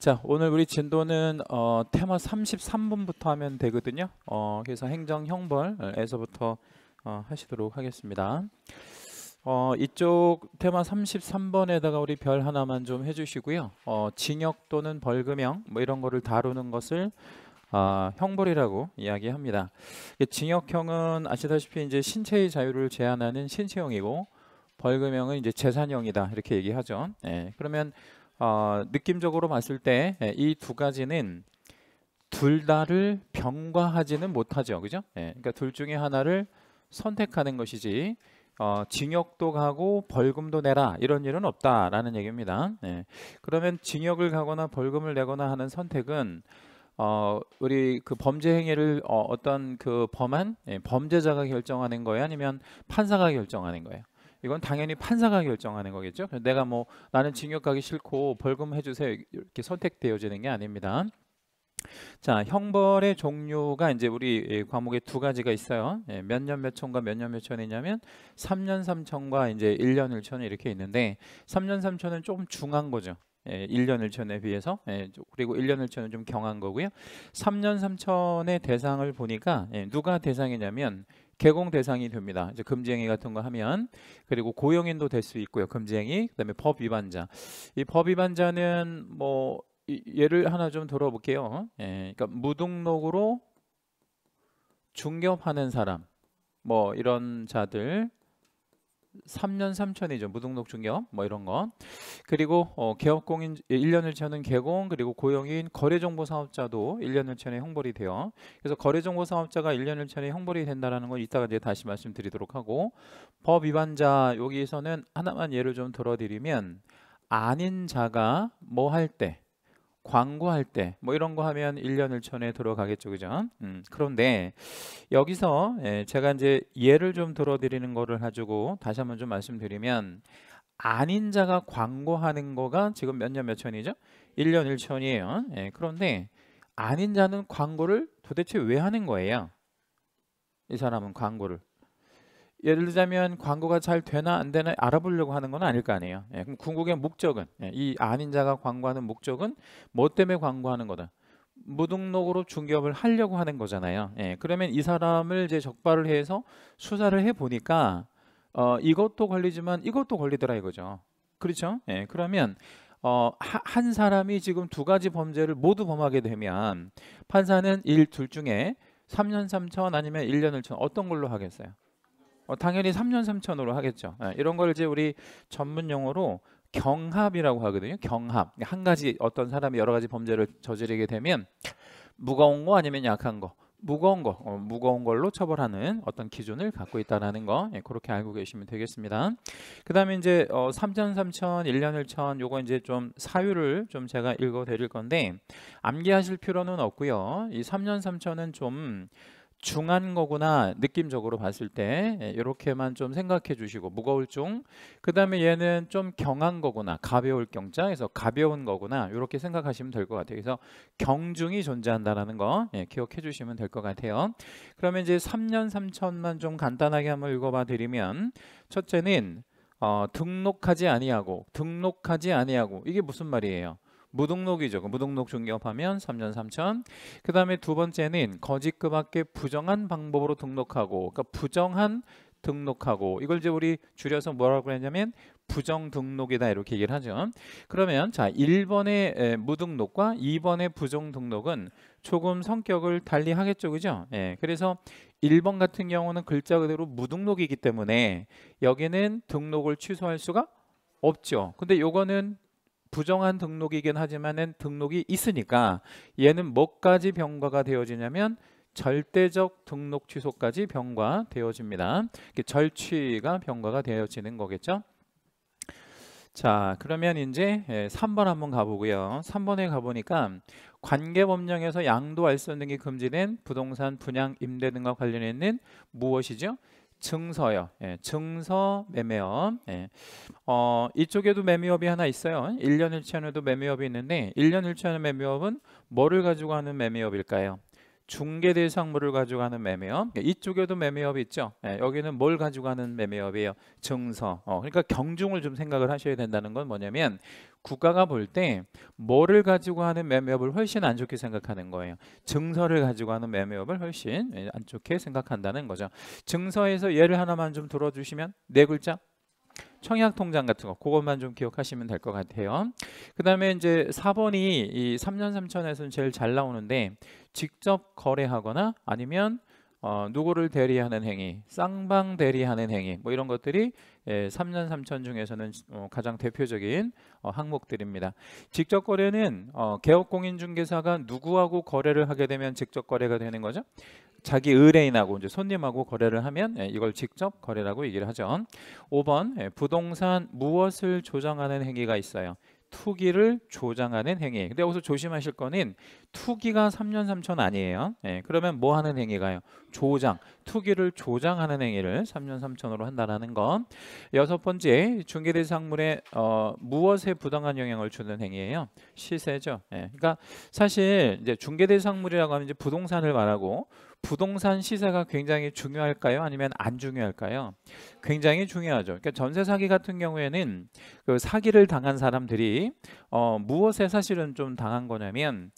자, 오늘 우리 진도는 어, 테마 33번부터 하면 되거든요. 어, 그래서 행정 형벌에서부터 어, 하시도록 하겠습니다. 어, 이쪽 테마 33번에다가 우리 별 하나만 좀 해주시고요. 어, 징역 또는 벌금형 뭐 이런 거를 다루는 것을 어, 형벌이라고 이야기합니다. 그 징역형은 아시다시피 이제 신체의 자유를 제한하는 신체형이고 벌금형은 이제 재산형이다 이렇게 얘기하죠. 예, 그러면 어, 느낌적으로 봤을 때 이두 예, 가지는 둘 다를 병과하지는 못하죠, 그죠? 예, 그러니까 둘 중에 하나를 선택하는 것이지 어, 징역도 가고 벌금도 내라 이런 일은 없다라는 얘기입니다. 예. 그러면 징역을 가거나 벌금을 내거나 하는 선택은 어, 우리 그 범죄 행위를 어, 떤그 범한 예, 범죄자가 결정하는 거예요, 아니면 판사가 결정하는 거예요? 이건 당연히 판사가 결정하는 거겠죠. 내가 뭐 나는 징역 가기 싫고 벌금 해주세요 이렇게 선택되어지는 게 아닙니다. 자 형벌의 종류가 이제 우리 과목에 두 가지가 있어요 예, 몇년 몇천과 몇 년 몇천이냐면 3년 3천과 이제 1년 1천 이렇게 있는데 3년 3천은 조금 중한 거죠 예, 1년 1천에 비해서 예, 그리고 1년 1천은 좀 경한 거고요 3년 3천의 대상을 보니까 예, 누가 대상이냐면 개공 대상이 됩니다. 이제 금지행위 같은 거 하면 그리고 고용인도 될 수 있고요. 금지행위 그다음에 법 위반자. 이 법 위반자는 뭐 예를 하나 좀 들어볼게요. 예, 그러니까 무등록으로 중개업하는 사람 뭐 이런 자들 3년 3천이죠. 무등록 중개업 뭐 이런 거. 그리고 어, 개업공인 1년을 예, 채우는 개공 그리고 고용인 거래정보 사업자도 1년을 채우는 형벌이 돼요. 그래서 거래정보 사업자가 1년을 채우는 형벌이 된다라는 건 이따가 이제 다시 말씀드리도록 하고 법 위반자 여기에서는 하나만 예를 좀 들어드리면 아닌 자가 뭐할때 광고할 때 뭐 이런 거 하면 1년 1천에 들어가겠죠 그죠 음, 그런데 여기서 예, 제가 이제 예를 좀 들어드리는 거를 가지고 다시 한번 좀 말씀드리면 아닌 자가 광고하는 거가 지금 몇 년 몇천이죠 1년 1천이에요 예, 그런데 아닌 자는 광고를 도대체 왜 하는 거예요 이 사람은 광고를 예를 들자면 광고가 잘 되나 안 되나 알아보려고 하는 건 아닐 거 아니에요. 예, 그럼 궁극의 목적은 예, 이아닌자가 광고하는 목적은 뭐 때문에 광고하는 거다. 무등록으로 중개업을 하려고 하는 거잖아요. 예, 그러면 이 사람을 이제 적발을 해서 수사를 해 보니까 어, 이것도 걸리지만 이것도 걸리더라 이거죠. 그렇죠? 예, 그러면 어, 한 사람이 지금 두 가지 범죄를 모두 범하게 되면 판사는 일 둘 중에 3년 3천 아니면 1년을 천 어떤 걸로 하겠어요? 어, 당연히 3년 3천으로 하겠죠. 예, 이런 걸 이제 우리 전문 용어로 경합이라고 하거든요. 경합. 한 가지 어떤 사람이 여러 가지 범죄를 저지르게 되면 무거운 거 아니면 약한 거 무거운 거 어, 무거운 걸로 처벌하는 어떤 기준을 갖고 있다라는 거 예, 그렇게 알고 계시면 되겠습니다. 그다음에 이제 어, 3천 3천 1년 1천 요거 이제 좀 사유를 좀 제가 읽어 드릴 건데 암기하실 필요는 없고요. 이 3년 3천은 좀 중한 거구나 느낌적으로 봤을 때 이렇게만 예, 좀 생각해 주시고 무거울 중 그 다음에 얘는 좀 경한 거구나 가벼울 경자 에서 가벼운 거구나 이렇게 생각하시면 될 것 같아요 그래서 경중이 존재한다라는 거 예, 기억해 주시면 될 것 같아요 그러면 이제 3년 3천만 좀 간단하게 한번 읽어봐 드리면 첫째는 어, 등록하지 아니하고 등록하지 아니하고 이게 무슨 말이에요 무등록이죠. 그 무등록 중개업하면 3년 3천. 그 다음에 두 번째는 거짓급학계 부정한 방법으로 등록하고 그러니까 부정한 등록하고 이걸 이제 우리 줄여서 뭐라고 했냐면 부정 등록이다 이렇게 얘기를 하죠. 그러면 자 1번의 무등록과 2번의 부정 등록은 조금 성격을 달리 하겠죠. 그죠? 예. 그래서 1번 같은 경우는 글자 그대로 무등록이기 때문에 여기는 등록을 취소할 수가 없죠. 근데 요거는 부정한 등록이긴 하지만은 등록이 있으니까 얘는 뭐까지 병과가 되어지냐면 절대적 등록 취소까지 병과 되어집니다. 절취가 병과가 되어지는 거겠죠. 자 그러면 이제 3번 예, 한번 가보고요 3번에 가보니까 관계법령에서 양도 알선 등이 금지된 부동산 분양 임대 등과 관련해 있는 무엇이죠? 증서요. 예, 증서 매매업. 예. 어, 이쪽에도 매매업이 하나 있어요. 1년 일치하는 매매업이 있는데 1년 일치하는 매매업은 뭐를 가지고 하는 매매업일까요? 중개 대상물을 가져가는 매매업 그러니까 이쪽에도 매매업 있죠 예, 여기는 뭘 가져가는 매매업이에요 증서 어, 그러니까 경중을 좀 생각을 하셔야 된다는 건 뭐냐면 국가가 볼 때 뭐를 가지고 하는 매매업을 훨씬 안 좋게 생각하는 거예요 증서를 가지고 하는 매매업을 훨씬 안 좋게 생각한다는 거죠 증서에서 예를 하나만 좀 들어주시면 네 글자 청약 통장 같은 거 그것만 좀 기억하시면 될 것 같아요. 그 다음에 이제 4번이 이 3년 3천에서는 제일 잘 나오는데 직접 거래하거나 아니면 어, 누구를 대리하는 행위, 쌍방 대리하는 행위 뭐 이런 것들이 예, 3년 3천 중에서는 어, 가장 대표적인 어, 항목들입니다. 직접 거래는 어, 개업공인중개사가 누구하고 거래를 하게 되면 직접 거래가 되는 거죠. 자기 의뢰인하고 이제 손님하고 거래를 하면 예, 이걸 직접 거래라고 얘기를 하죠. 5번 예, 부동산 무엇을 조정하는 행위가 있어요. 투기를 조장하는 행위. 근데 여기서 조심하실 거는 투기가 3년 3천 아니에요. 예, 그러면 뭐 하는 행위가요? 조장. 투기를 조장하는 행위를 3년 3천으로 한다는 것. 여섯 번째, 중개대상물에 어, 무엇에 부당한 영향을 주는 행위예요? 시세죠. 예, 그러니까 사실 이제 중개대상물이라고 하면 이제 부동산을 말하고 부동산 시세가 굉장히 중요할까요? 아니면 안 중요할까요? 굉장히 중요하죠. 그러니까 전세 사기 같은 경우에는 그 사기를 당한 사람들이 어, 무엇에 사실은 좀 당한 거냐면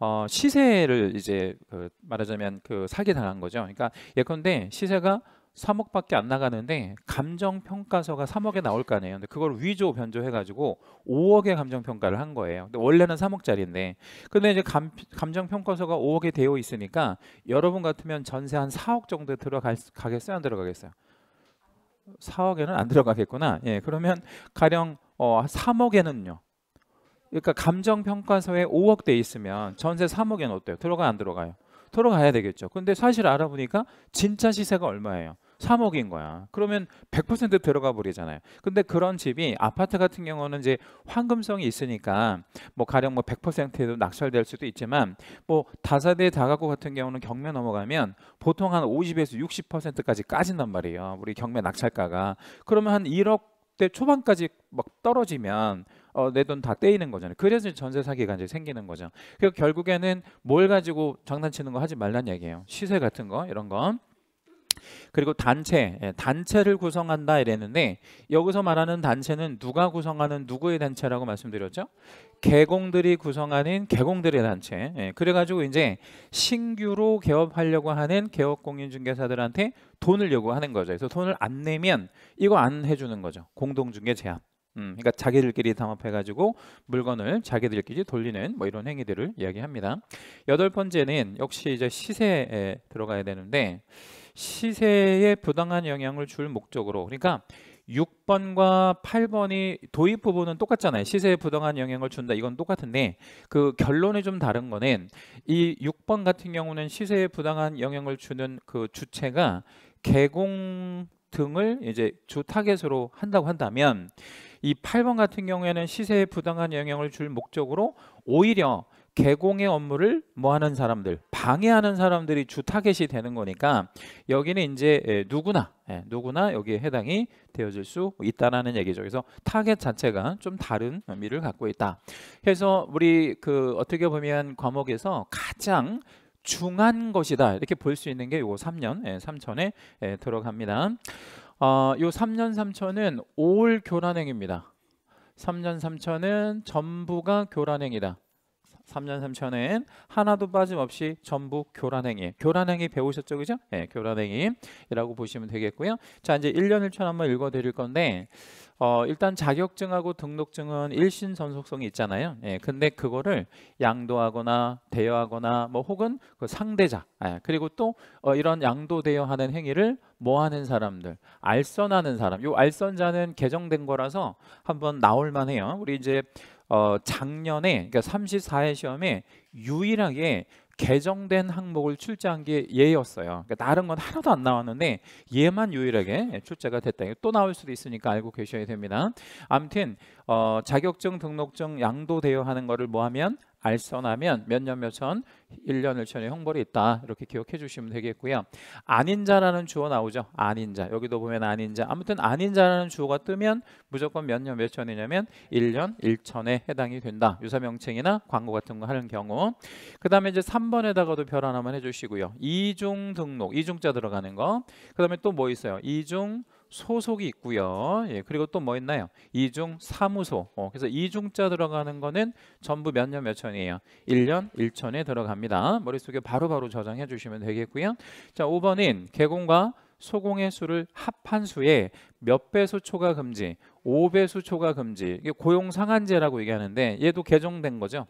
어, 시세를 이제 그 말하자면 그 사기 당한 거죠. 그러니까 예컨대 시세가 3억밖에 안 나가는데 감정 평가서가 3억에 나올 거 아니에요. 근데 그걸 위조 변조해 가지고 5억의 감정 평가를 한 거예요. 근데 원래는 3억짜리인데. 근데 이제 감, 감정 평가서가 5억에 되어 있으니까 여러분 같으면 전세 한 4억 정도 들어가겠어요, 안 들어가겠어요? 4억에는 안 들어가겠구나. 예. 그러면 가령 어 3억에는요. 그러니까 감정 평가서에 5억 돼 있으면 전세 3억에는 어때요? 들어가 안 들어가요? 들어가야 되겠죠. 근데 사실 알아보니까 진짜 시세가 얼마예요? 3억인 거야. 그러면 100% 들어가 버리잖아요. 근데 그런 집이 아파트 같은 경우는 이제 황금성이 있으니까 뭐 가령 뭐 100%에도 낙찰될 수도 있지만 뭐 다사대 다가구 같은 경우는 경매 넘어가면 보통 한 50에서 60%까지 까진단 말이에요. 우리 경매 낙찰가가. 그러면 한 1억 대 초반까지 막 떨어지면 어, 내돈 다 떼이는 거잖아요. 그래서 전세 사기가 이제 생기는 거죠. 그 결국에는 뭘 가지고 장난치는 거 하지 말란 얘기예요. 시세 같은 거 이런 건. 그리고 단체, 예, 단체를 구성한다 이랬는데 여기서 말하는 단체는 누가 구성하는 누구의 단체라고 말씀드렸죠? 개공들이 구성하는 개공들의 단체. 예, 그래가지고 이제 신규로 개업하려고 하는 개업공인중개사들한테 돈을 요구하는 거죠. 그래서 돈을 안 내면 이거 안 해주는 거죠. 공동중개 제한. 음, 그러니까 자기들끼리 담합해가지고 물건을 자기들끼리 돌리는 뭐 이런 행위들을 이야기합니다. 여덟 번째는 역시 이제 시세에 들어가야 되는데 시세에 부당한 영향을 줄 목적으로 그러니까 6번과 8번이 도입 부분은 똑같잖아요. 시세에 부당한 영향을 준다. 이건 똑같은데 그 결론이 좀 다른 거는 이 6번 같은 경우는 시세에 부당한 영향을 주는 그 주체가 개공 등을 이제 주 타겟으로 한다고 한다면 이 8번 같은 경우에는 시세에 부당한 영향을 줄 목적으로 오히려 개공의 업무를 뭐 하는 사람들 방해하는 사람들이 주 타겟이 되는 거니까 여기는 이제 예, 누구나 예, 누구나 여기에 해당이 되어질 수 있다라는 얘기죠. 그래서 타겟 자체가 좀 다른 의미를 갖고 있다. 그래서 우리 그 어떻게 보면 과목에서 가장 중한 것이다 이렇게 볼 수 있는 게이거 3년 3천에 예, 들어갑니다. 어, 요 3년 3천은 올 교란행입니다. 3년 3천은 전부가 교란행이다. 3년 3천엔 하나도 빠짐없이 전부 교란행위. 교란행위 배우셨죠, 그죠? 네, 교란행위라고 보시면 되겠고요. 자, 이제 1년 1천 한번 읽어드릴 건데 어, 일단 자격증하고 등록증은 일신 전속성이 있잖아요. 예, 근데 그거를 양도하거나 대여하거나 뭐 혹은 그 상대자 예, 그리고 또 어, 이런 양도 대여하는 행위를 뭐 하는 사람들 알선하는 사람 요 알선자는 개정된 거라서 한번 나올 만해요. 우리 이제 어, 작년에 그러니까 34회 시험에 유일하게 개정된 항목을 출제한 게 얘였어요. 그러니까 다른 건 하나도 안 나왔는데 얘만 유일하게 출제가 됐다. 또 나올 수도 있으니까 알고 계셔야 됩니다. 아무튼 어, 자격증 등록증 양도 대여하는 것을 뭐 하면 알선하면 몇 년 몇천 1년을 전에 형벌이 있다 이렇게 기억해 주시면 되겠고요 아닌 자라는 주어 나오죠 아닌 자 여기도 보면 아닌 자 아무튼 아닌 자라는 주어가 뜨면 무조건 몇 년 몇천이냐면 1년 1천에 해당이 된다 유사명칭이나 광고 같은 거 하는 경우 그 다음에 이제 3번에다가도 별 하나만 해주시고요 이중 등록 이중자 들어가는 거그 다음에 또 뭐 있어요 이중 소속이 있고요. 예, 그리고 또 뭐 있나요? 이중 사무소. 어, 그래서 이중자 들어가는 거는 전부 몇 년 몇천이에요. 1년 1천에 들어갑니다. 머릿속에 바로바로 바로 저장해 주시면 되겠고요. 자, 5번인 개공과 소공의 수를 합한 수에 몇 배수 초과 금지, 5배수 초과 금지. 이게 고용 상한제라고 얘기하는데 얘도 개정된 거죠.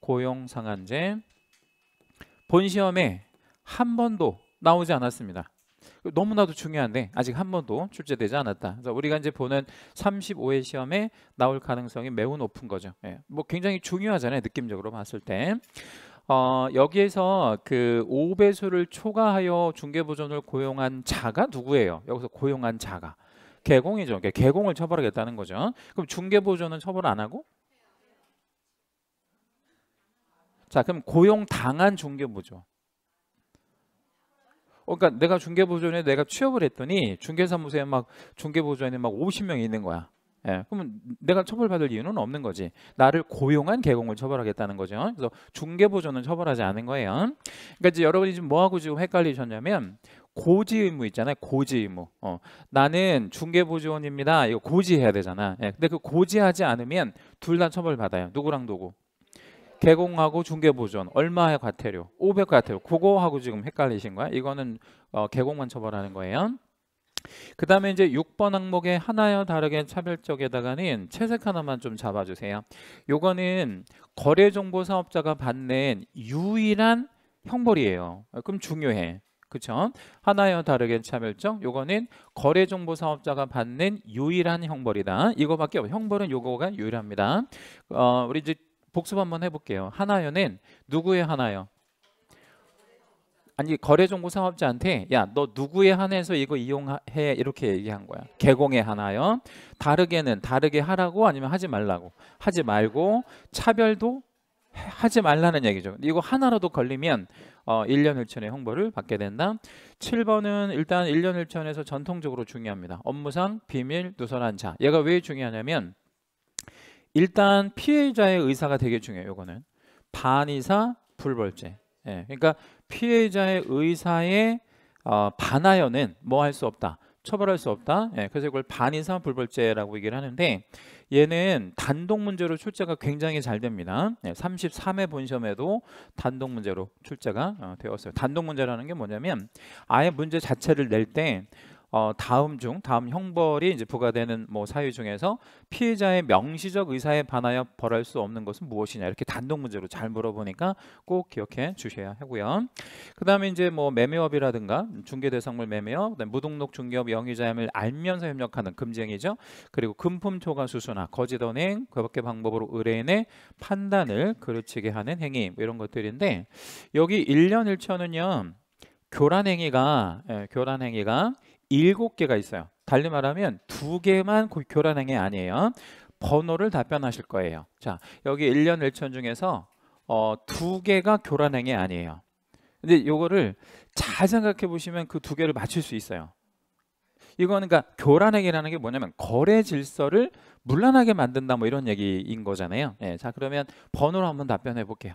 고용 상한제. 본 시험에 한 번도 나오지 않았습니다. 너무나도 중요한데 아직 한 번도 출제되지 않았다. 그래서 우리가 이제 보는 35회 시험에 나올 가능성이 매우 높은 거죠. 예. 뭐 굉장히 중요하잖아요. 느낌적으로 봤을 때. 어, 여기에서 그 5배수를 초과하여 중개보존을 고용한 자가 누구예요? 여기서 고용한 자가 개공이죠. 개공을 처벌하겠다는 거죠. 그럼 중개보존은 처벌 안 하고? 자, 그럼 고용 당한 중개보존. 어, 그러니까 내가 중개보조원에 내가 취업을 했더니 중개사무소에 막 중개보조원이 막 50명이 있는 거야. 예, 그러면 내가 처벌받을 이유는 없는 거지. 나를 고용한 개공을 처벌하겠다는 거죠. 그래서 중개보조는 처벌하지 않은 거예요. 그러니까 이제 여러분이 지금 뭐하고 지금 헷갈리셨냐면 고지 의무 있잖아요. 고지 의무. 어, 나는 중개보조원입니다. 이거 고지해야 되잖아. 예, 근데 그 고지하지 않으면 둘 다 처벌받아요. 누구랑 누구. 개공하고 중개보존 얼마의 과태료? 500 과태료. 그거하고 지금 헷갈리신 거야? 이거는 어, 개공만 처벌하는 거예요. 그 다음에 이제 6번 항목에 하나여 다르게 차별적에다가는 채색 하나만 좀 잡아주세요. 요거는 거래정보 사업자가 받는 유일한 형벌이에요. 그럼 중요해. 그쵸? 하나여 다르게 차별적 요거는 거래정보 사업자가 받는 유일한 형벌이다. 이거밖에 없어 형벌은 요거가 유일합니다. 어, 우리 이제 복습 한번 해볼게요. 하나연은 누구의 하나요? 아니 거래정보 사업자한테 야 너누구의 한해서 이거 이용해 이렇게 얘기한 거야 개공의 하나요 다르게는 다르게 하라고 아니면 하지 말라고 하지 말고 차별도 하지 말라는 얘기죠 이거 하나라도 걸리면 어, 1년 1천의 홍보를 받게 된다 7번은 일단 1년 1천에서 전통적으로 중요합니다 업무상 비밀 누설한 자 얘가 왜 중요하냐면 일단 피해자의 의사가 되게 중요해요. 이거는 반의사 불벌죄. 예, 그러니까 피해자의 의사에 어, 반하여는 뭐 할 수 없다. 처벌할 수 없다. 예, 그래서 이걸 반의사 불벌죄라고 얘기를 하는데 얘는 단독 문제로 출제가 굉장히 잘 됩니다. 예, 33회 본시험에도 단독 문제로 출제가 어, 되었어요. 단독 문제라는 게 뭐냐면 아예 문제 자체를 낼때 어, 다음 중 다음 형벌이 이제 부과되는 뭐 사유 중에서 피해자의 명시적 의사에 반하여 벌할 수 없는 것은 무엇이냐 이렇게 단독 문제로 잘 물어보니까 꼭 기억해 주셔야 하고요. 그다음에 이제 뭐 매매업이라든가 중개 대상물 매매업, 무등록 중개업 영위자임을 알면서 협력하는 금지행위죠. 그리고 금품 초과 수수나 거짓언행 그밖에 방법으로 의뢰인의 판단을 그르치게 하는 행위 뭐 이런 것들인데 여기 1년1천은요 교란행위가 예, 교란행위가 일곱 개가 있어요. 달리 말하면 두 개만 교란행게 아니에요. 번호를 답변하실 거예요. 자, 여기 1년 1천 중에서 어, 두 개가 교란행위 아니에요. 근데 요거를 잘 생각해 보시면 그 두 개를 맞출 수 있어요. 이거는 그러니까 교란행위라는 게 뭐냐면 거래 질서를 물란하게 만든다 뭐 이런 얘기인 거잖아요. 예, 자 그러면 번호로 한번 답변해 볼게요.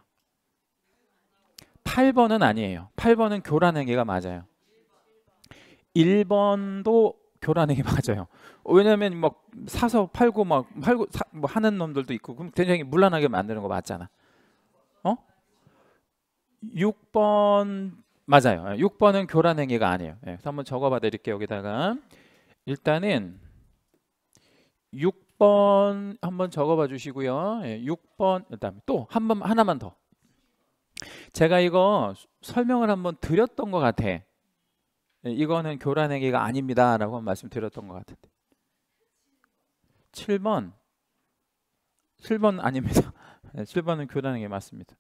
8번은 아니에요. 8번은 교란행위가 맞아요. 1번도 교란행위 맞아요. 왜냐하면 막 사서 팔고 막 팔고 사, 뭐 하는 놈들도 있고 그럼 굉장히 물란하게 만드는 거 맞잖아. 어? 6번 맞아요. 6번은 예, 교란행위가 아니에요. 예, 그래서 한번 적어봐 드릴게요. 여기다가 일단은 6번 한번 적어봐 주시고요. 예, 6번 그다음에 또 한 번 하나만 더. 제가 이거 설명을 한번 드렸던 것 같아. 예, 이거는 교란행위가 아닙니다라고 말씀드렸던 것 같은데 7번 7번 아닙니다. 7번은 예, 교란행위 맞습니다.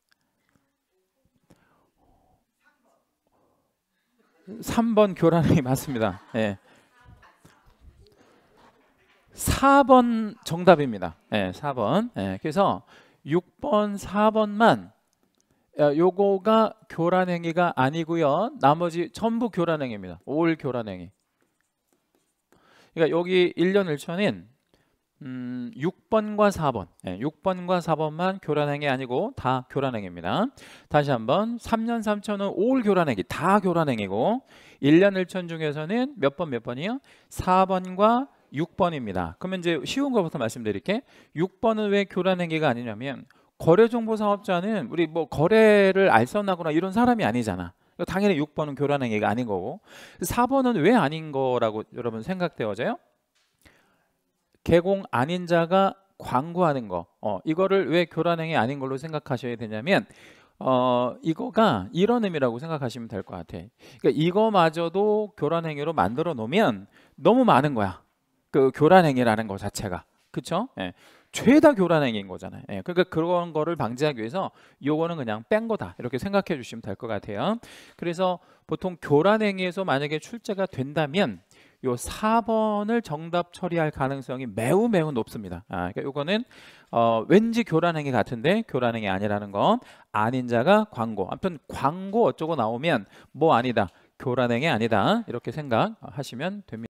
3번 교란행위 맞습니다. 예. 4번 정답입니다. 예, 4번. 예, 그래서 6번, 4번만 요거가 교란행위가 아니고요. 나머지 전부 교란행위입니다. 올 교란행위. 그러니까 여기 1년 1천는 음, 6번과 4번 네, 예, 6번과 4번만 교란행위 아니고 다 교란행위입니다 다시 한번 3년 3천은 올 교란행위 다 교란행위고 1년 1천 중에서는 몇 번 몇 번이요? 4번과 6번입니다 그러면 이제 쉬운 것부터 말씀드릴게 6번은 왜 교란행위가 아니냐면 거래정보사업자는 우리 뭐 거래를 알선하거나 이런 사람이 아니잖아. 그러니까 당연히 6번은 교란행위가 아닌 거고 4번은 왜 아닌 거라고 여러분 생각되어져요? 개공 아닌 자가 광고하는 거 어, 이거를 왜 교란행위 아닌 걸로 생각하셔야 되냐면 어, 이거가 이런 의미라고 생각하시면 될 것 같아 그러니까 이거마저도 교란행위로 만들어 놓으면 너무 많은 거야 그 교란행위라는 거 자체가 그쵸? 예. 죄다 교란행위인 거잖아요. 예. 그러니까 그런 거를 방지하기 위해서 요거는 그냥 뺀 거다. 이렇게 생각해 주시면 될 것 같아요. 그래서 보통 교란행위에서 만약에 출제가 된다면 요 4번을 정답 처리할 가능성이 매우 매우 높습니다. 아, 그러니까 요거는 어, 왠지 교란행위 같은데 교란행위 아니라는 건 아닌 자가 광고. 아무튼 광고 어쩌고 나오면 뭐 아니다. 교란행위 아니다. 이렇게 생각하시면 됩니다.